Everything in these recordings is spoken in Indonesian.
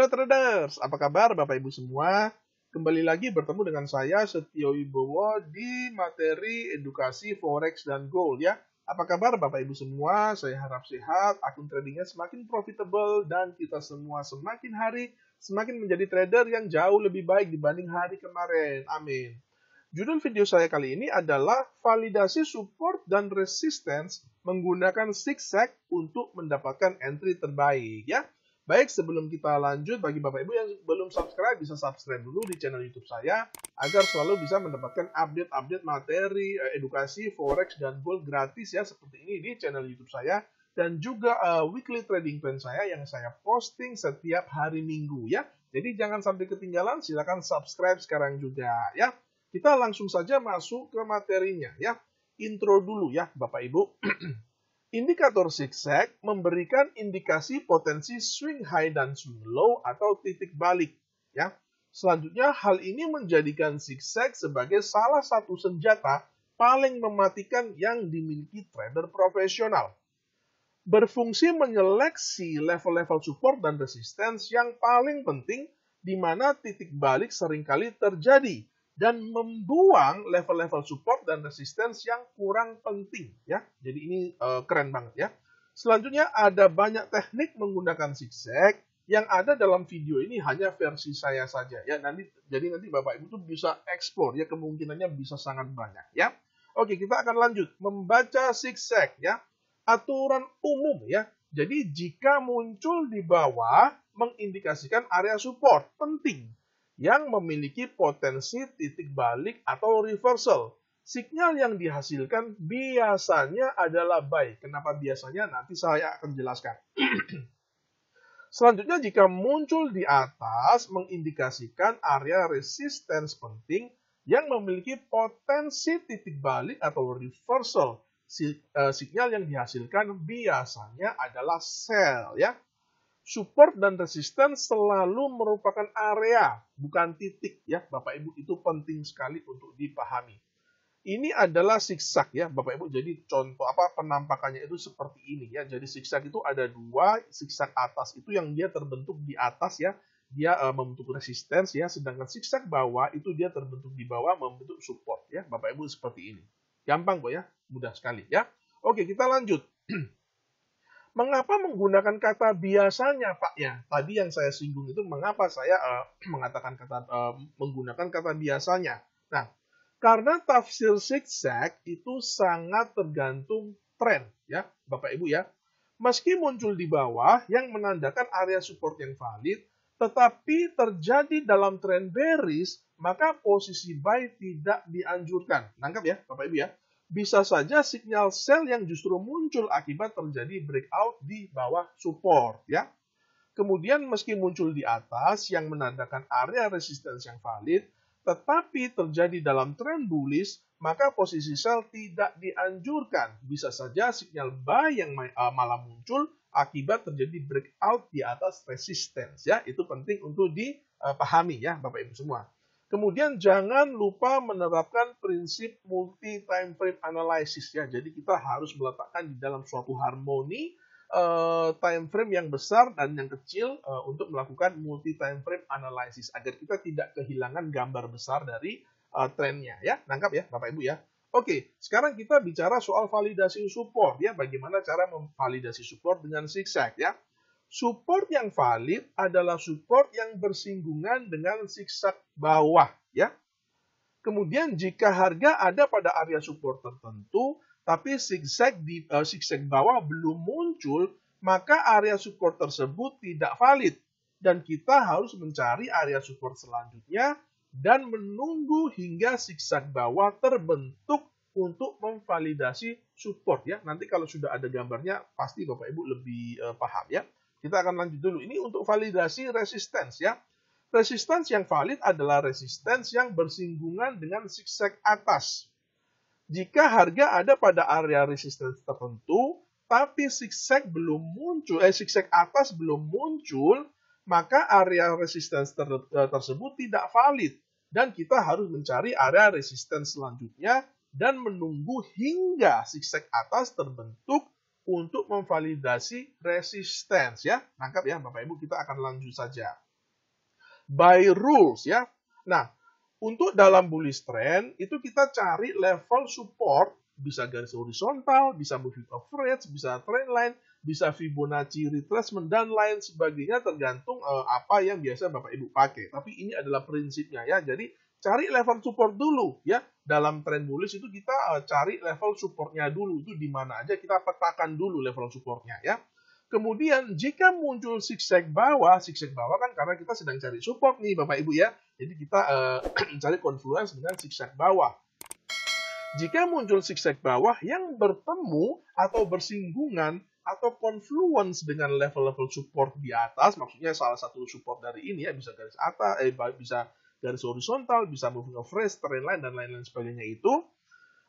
Halo traders, apa kabar Bapak Ibu semua? Kembali lagi bertemu dengan saya Setio Ibowo di materi edukasi forex dan gold ya. Apa kabar Bapak Ibu semua? Saya harap sehat, akun tradingnya semakin profitable dan kita semua semakin hari semakin menjadi trader yang jauh lebih baik dibanding hari kemarin. Amin. Judul video saya kali ini adalah validasi support dan resistance menggunakan zigzag untuk mendapatkan entry terbaik ya. Baik, sebelum kita lanjut, bagi Bapak Ibu yang belum subscribe, bisa subscribe dulu di channel YouTube saya agar selalu bisa mendapatkan update-update materi, eh, edukasi, forex, dan gold gratis ya seperti ini di channel YouTube saya dan juga uh, weekly trading plan saya yang saya posting setiap hari Minggu ya. Jadi jangan sampai ketinggalan, silahkan subscribe sekarang juga ya. Kita langsung saja masuk ke materinya ya. Intro dulu ya Bapak Ibu. Indikator zigzag memberikan indikasi potensi swing high dan swing low atau titik balik. Ya. Selanjutnya, hal ini menjadikan zigzag sebagai salah satu senjata paling mematikan yang dimiliki trader profesional. Berfungsi menyeleksi level-level support dan resistance yang paling penting di mana titik balik seringkali terjadi dan membuang level-level support dan resistance yang kurang penting ya. Jadi ini uh, keren banget ya. Selanjutnya ada banyak teknik menggunakan zigzag yang ada dalam video ini hanya versi saya saja ya. Nanti jadi nanti Bapak Ibu tuh bisa explore ya kemungkinannya bisa sangat banyak ya. Oke, kita akan lanjut membaca zigzag ya. Aturan umum ya. Jadi jika muncul di bawah mengindikasikan area support penting yang memiliki potensi titik balik atau reversal. Signal yang dihasilkan biasanya adalah buy. Kenapa biasanya? Nanti saya akan jelaskan. Selanjutnya, jika muncul di atas, mengindikasikan area resistance penting yang memiliki potensi titik balik atau reversal. Eh, signal yang dihasilkan biasanya adalah sell ya support dan resisten selalu merupakan area, bukan titik ya Bapak Ibu. Itu penting sekali untuk dipahami. Ini adalah zigzag ya Bapak Ibu. Jadi contoh apa penampakannya itu seperti ini ya. Jadi zigzag itu ada dua, zigzag atas itu yang dia terbentuk di atas ya. Dia uh, membentuk resistance ya, sedangkan zigzag bawah itu dia terbentuk di bawah membentuk support ya. Bapak Ibu seperti ini. Gampang kok ya, mudah sekali ya. Oke, kita lanjut. Mengapa menggunakan kata biasanya, Pak? Ya, tadi yang saya singgung itu mengapa saya uh, mengatakan kata uh, menggunakan kata biasanya. Nah, karena tafsir zigzag itu sangat tergantung tren, ya, Bapak Ibu ya. Meski muncul di bawah yang menandakan area support yang valid, tetapi terjadi dalam tren bearish, maka posisi buy tidak dianjurkan. Nangkap ya, Bapak Ibu ya bisa saja sinyal sell yang justru muncul akibat terjadi breakout di bawah support ya. Kemudian meski muncul di atas yang menandakan area resistance yang valid, tetapi terjadi dalam tren bullish, maka posisi sell tidak dianjurkan. Bisa saja sinyal buy yang eh, malah muncul akibat terjadi breakout di atas resistance ya. Itu penting untuk dipahami ya Bapak Ibu semua. Kemudian jangan lupa menerapkan prinsip multi time frame analysis ya. Jadi kita harus meletakkan di dalam suatu harmoni eh, time frame yang besar dan yang kecil eh, untuk melakukan multi time frame analysis agar kita tidak kehilangan gambar besar dari eh, trennya ya. Nangkap ya Bapak Ibu ya. Oke, sekarang kita bicara soal validasi support ya. Bagaimana cara memvalidasi support dengan zigzag ya support yang valid adalah support yang bersinggungan dengan zigzag bawah ya. Kemudian jika harga ada pada area support tertentu tapi zigzag di uh, eh, zigzag bawah belum muncul, maka area support tersebut tidak valid dan kita harus mencari area support selanjutnya dan menunggu hingga zigzag bawah terbentuk untuk memvalidasi support ya. Nanti kalau sudah ada gambarnya pasti Bapak Ibu lebih uh, paham ya. Kita akan lanjut dulu. Ini untuk validasi resistance ya. Resistance yang valid adalah resistance yang bersinggungan dengan zigzag atas. Jika harga ada pada area resistance tertentu, tapi zigzag belum muncul, eh zigzag atas belum muncul, maka area resistance ter eh, tersebut tidak valid dan kita harus mencari area resistance selanjutnya dan menunggu hingga zigzag atas terbentuk untuk memvalidasi resistance ya. Nangkap ya Bapak Ibu, kita akan lanjut saja. By rules ya. Nah, untuk dalam bullish trend itu kita cari level support bisa garis horizontal, bisa moving average, bisa trend line, bisa Fibonacci retracement dan lain sebagainya tergantung uh, apa yang biasa Bapak Ibu pakai. Tapi ini adalah prinsipnya ya. Jadi cari level support dulu ya dalam trend bullish itu kita eh, cari level supportnya dulu itu di mana aja kita petakan dulu level supportnya ya kemudian jika muncul zigzag bawah zigzag bawah kan karena kita sedang cari support nih bapak ibu ya jadi kita uh, cari confluence dengan zigzag bawah jika muncul zigzag bawah yang bertemu atau bersinggungan atau confluence dengan level-level support di atas, maksudnya salah satu support dari ini ya bisa garis atas, eh bisa garis horizontal, bisa moving average, race, line, dan lain-lain sebagainya itu,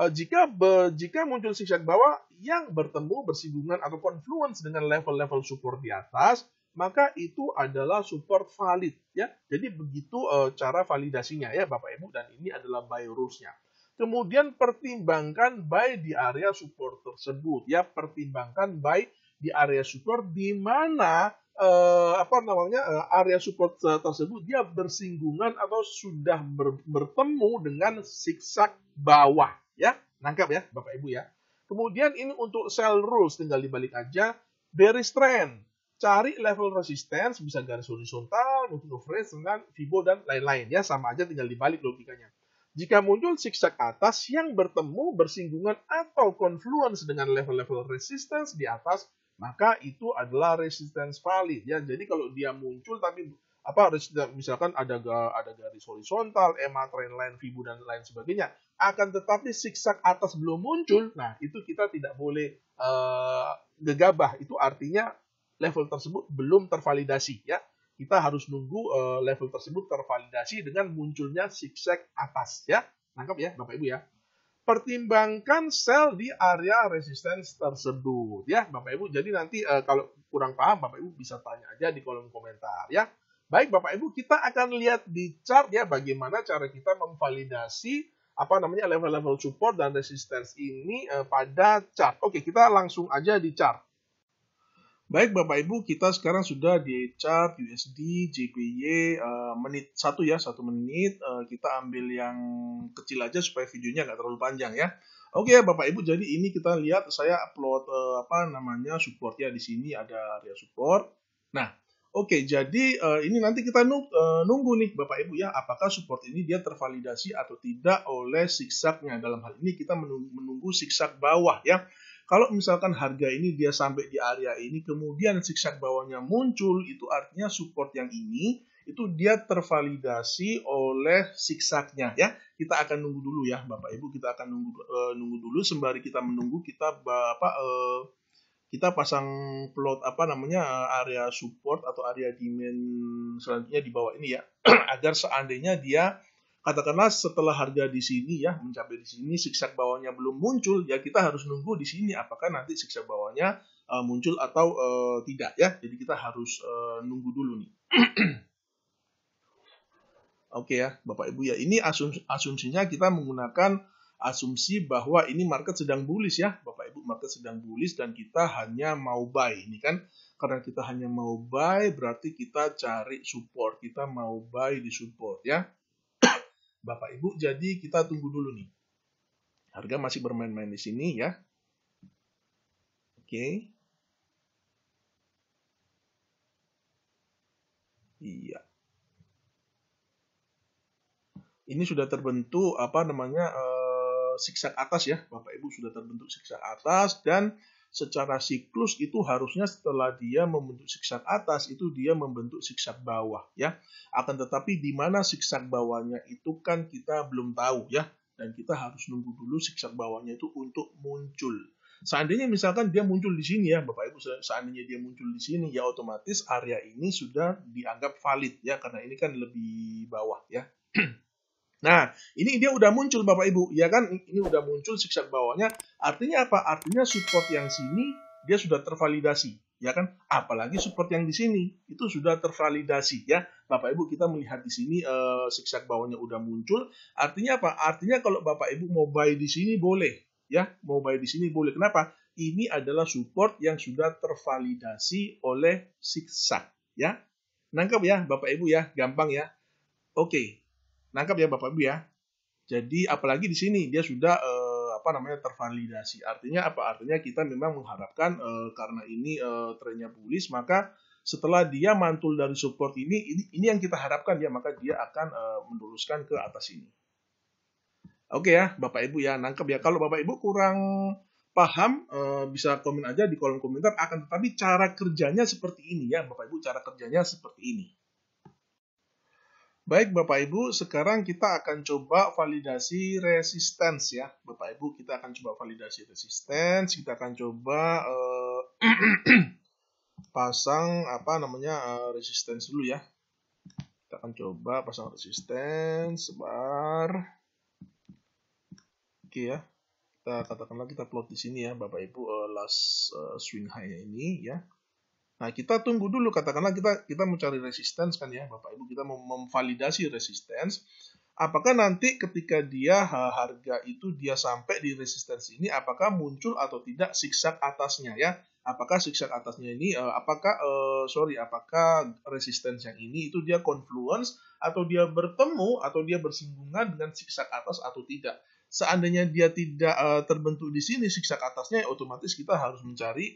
uh, jika be, jika muncul zigzag bawah yang bertemu bersinggungan atau confluence dengan level-level support di atas, maka itu adalah support valid ya. Jadi begitu uh, cara validasinya ya Bapak Ibu dan ini adalah by rules-nya. Kemudian pertimbangkan buy di area support tersebut ya, pertimbangkan buy di area support di mana uh, apa namanya uh, area support eh, tersebut dia bersinggungan atau sudah ber, bertemu dengan siksak bawah ya nangkap ya bapak ibu ya kemudian ini untuk sell rules tinggal dibalik aja bearish trend cari level resistance bisa garis horizontal mungkin overage dengan fibo dan lain-lain ya sama aja tinggal dibalik logikanya jika muncul siksak atas yang bertemu bersinggungan atau confluence dengan level-level resistance di atas maka itu adalah resistance valid ya. Jadi kalau dia muncul tapi apa misalkan ada ada garis horizontal, EMA trend line, Fibu dan lain sebagainya, akan tetapi siksak atas belum muncul. Nah, itu kita tidak boleh uh, gegabah. Itu artinya level tersebut belum tervalidasi ya. Kita harus nunggu uh, level tersebut tervalidasi dengan munculnya siksak atas ya. Nangkap ya Bapak Ibu ya pertimbangkan sel di area resistance tersebut ya Bapak Ibu. Jadi nanti e, kalau kurang paham Bapak Ibu bisa tanya aja di kolom komentar ya. Baik Bapak Ibu, kita akan lihat di chart ya bagaimana cara kita memvalidasi apa namanya level-level support dan resistance ini e, pada chart. Oke, kita langsung aja di chart. Baik Bapak Ibu, kita sekarang sudah di chart USD, JPY, uh, eh, menit satu ya, satu menit. Uh, kita ambil yang kecil aja supaya videonya nggak terlalu panjang ya. Oke okay, Bapak Ibu, jadi ini kita lihat saya upload uh, apa namanya support ya di sini ada area support. Nah, oke okay, jadi uh, ini nanti kita nung uh, nunggu nih Bapak Ibu ya, apakah support ini dia tervalidasi atau tidak oleh zigzagnya. Dalam hal ini kita menunggu, menunggu zigzag bawah ya kalau misalkan harga ini dia sampai di area ini, kemudian zigzag bawahnya muncul, itu artinya support yang ini itu dia tervalidasi oleh zigzagnya ya. Kita akan nunggu dulu ya, Bapak Ibu, kita akan nunggu uh, nunggu dulu sembari kita menunggu kita Bapak uh, kita pasang plot apa namanya eh, area support atau area demand selanjutnya di bawah ini ya agar seandainya dia katakanlah setelah harga di sini ya mencapai di sini siksa bawahnya belum muncul ya kita harus nunggu di sini apakah nanti siksa bawahnya uh, muncul atau uh, tidak ya jadi kita harus uh, nunggu dulu nih oke okay, ya bapak ibu ya ini asumsi asumsinya kita menggunakan asumsi bahwa ini market sedang bullish ya bapak ibu market sedang bullish dan kita hanya mau buy ini kan karena kita hanya mau buy berarti kita cari support kita mau buy di support ya Bapak Ibu, jadi kita tunggu dulu nih. Harga masih bermain-main di sini ya. Oke. Iya. Ini sudah terbentuk apa namanya eh, siksa atas ya, Bapak Ibu sudah terbentuk siksa atas dan secara siklus itu harusnya setelah dia membentuk zigzag atas itu dia membentuk zigzag bawah ya. Akan tetapi di mana zigzag bawahnya itu kan kita belum tahu ya dan kita harus nunggu dulu zigzag bawahnya itu untuk muncul. Seandainya misalkan dia muncul di sini ya, Bapak Ibu, seandainya dia muncul di sini ya otomatis area ini sudah dianggap valid ya karena ini kan lebih bawah ya. Nah, ini dia udah muncul Bapak Ibu, ya kan? Ini udah muncul siksa bawahnya. Artinya apa? Artinya support yang sini dia sudah tervalidasi, ya kan? Apalagi support yang di sini itu sudah tervalidasi, ya. Bapak Ibu kita melihat di sini eh, siksa bawahnya udah muncul. Artinya apa? Artinya kalau Bapak Ibu mau buy di sini boleh, ya. Mau buy di sini boleh. Kenapa? Ini adalah support yang sudah tervalidasi oleh siksa, ya. nangkap ya, Bapak Ibu ya, gampang ya. Oke, okay nangkap ya Bapak Ibu ya. Jadi apalagi di sini dia sudah eh, apa namanya tervalidasi. Artinya apa? Artinya kita memang mengharapkan eh, karena ini eh, trennya bullish maka setelah dia mantul dari support ini, ini, ini yang kita harapkan ya, maka dia akan uh, meneruskan ke atas ini. Oke okay ya, Bapak Ibu ya, nangkap ya. Kalau Bapak Ibu kurang paham, bisa komen aja di kolom komentar. Akan tetapi cara kerjanya seperti ini ya, Bapak Ibu, cara kerjanya seperti ini. Baik Bapak Ibu, sekarang kita akan coba validasi resistance ya. Bapak Ibu, kita akan coba validasi resistance, kita akan coba uh, pasang apa namanya uh, resistance dulu ya. Kita akan coba pasang resistance sebar. Oke ya. Kita katakanlah kita plot di sini ya Bapak Ibu uh, last uh, swing high-nya ini ya. Nah, kita tunggu dulu katakanlah kita kita mau cari resistance kan ya, Bapak Ibu, kita mau memvalidasi resistance. Apakah nanti ketika dia harga itu dia sampai di resistance ini apakah muncul atau tidak siksak atasnya ya? Apakah siksak atasnya ini eh, apakah uh, sorry apakah resistance yang ini itu dia confluence atau dia bertemu atau dia bersinggungan dengan siksak atas atau tidak? Seandainya dia tidak eh, terbentuk di sini zigzag atasnya otomatis kita harus mencari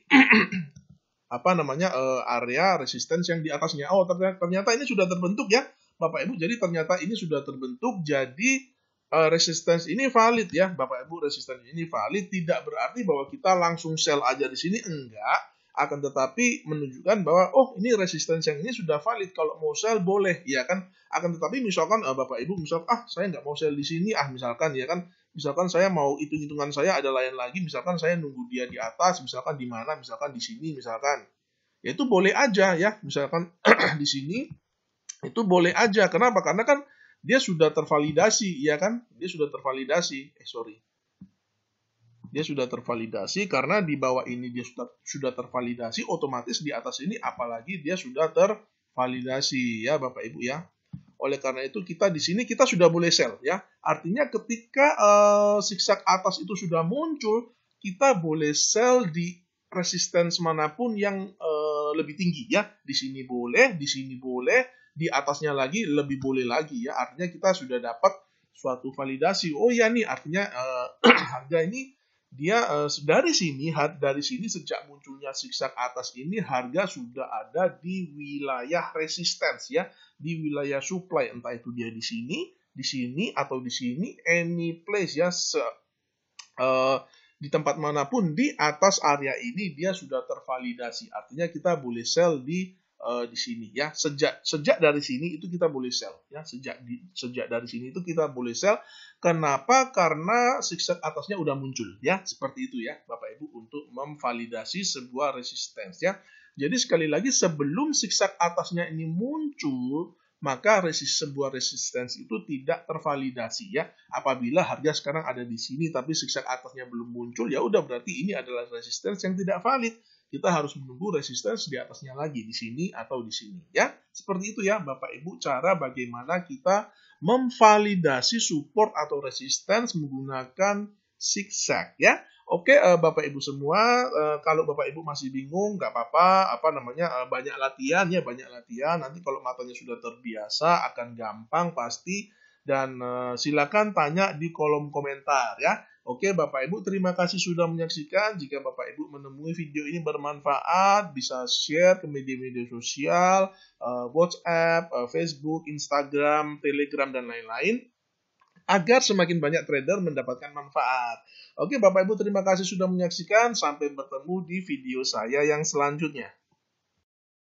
apa namanya uh, area resistance yang di atasnya. Oh ternyata, ternyata ini sudah terbentuk ya, Bapak Ibu. Jadi ternyata ini sudah terbentuk. Jadi uh, resistance ini valid ya, Bapak Ibu. Resistance ini valid tidak berarti bahwa kita langsung sell aja di sini enggak. Akan tetapi menunjukkan bahwa oh ini resistance yang ini sudah valid. Kalau mau sell boleh ya kan. Akan tetapi misalkan uh, Bapak Ibu misalkan ah saya nggak mau sell di sini ah misalkan ya kan misalkan saya mau hitung-hitungan saya ada lain lagi, misalkan saya nunggu dia di atas, misalkan di mana, misalkan di sini, misalkan. Ya itu boleh aja ya, misalkan di sini itu boleh aja. Kenapa? Karena kan dia sudah tervalidasi, ya kan? Dia sudah tervalidasi. Eh sorry. Dia sudah tervalidasi karena di bawah ini dia sudah sudah tervalidasi, otomatis di atas ini apalagi dia sudah tervalidasi ya Bapak Ibu ya. Oleh karena itu kita di sini kita sudah boleh sell ya. Artinya ketika uh, eh, zigzag atas itu sudah muncul, kita boleh sell di resistance manapun yang uh, lebih tinggi ya. Di sini boleh, di sini boleh, di atasnya lagi lebih boleh lagi ya. Artinya kita sudah dapat suatu validasi. Oh ya nih, artinya uh, harga ini dia uh, dari sini dari sini sejak munculnya zigzag atas ini harga sudah ada di wilayah resistance ya, di wilayah supply entah itu dia di sini di sini atau di sini any place ya se, uh, di tempat manapun di atas area ini dia sudah tervalidasi artinya kita boleh sell di uh, di sini ya sejak sejak dari sini itu kita boleh sell ya sejak di, sejak dari sini itu kita boleh sell kenapa karena zigzag atasnya udah muncul ya seperti itu ya Bapak Ibu untuk memvalidasi sebuah resistance ya jadi sekali lagi sebelum zigzag atasnya ini muncul maka resist, sebuah resistensi itu tidak tervalidasi ya. Apabila harga sekarang ada di sini tapi zigzag atasnya belum muncul, ya udah berarti ini adalah resistensi yang tidak valid. Kita harus menunggu resistensi di atasnya lagi di sini atau di sini ya. Seperti itu ya Bapak Ibu cara bagaimana kita memvalidasi support atau resistance menggunakan zigzag ya. Oke, okay, uh, eh, Bapak Ibu semua, uh, kalau Bapak Ibu masih bingung, nggak apa-apa, apa namanya, uh, banyak latihan ya, banyak latihan. Nanti kalau matanya sudah terbiasa, akan gampang pasti. Dan uh, silakan tanya di kolom komentar ya. Oke, okay, Bapak Ibu, terima kasih sudah menyaksikan. Jika Bapak Ibu menemui video ini bermanfaat, bisa share ke media-media sosial, uh, WhatsApp, uh, Facebook, Instagram, Telegram, dan lain-lain agar semakin banyak trader mendapatkan manfaat. Oke, Bapak Ibu, terima kasih sudah menyaksikan. Sampai bertemu di video saya yang selanjutnya.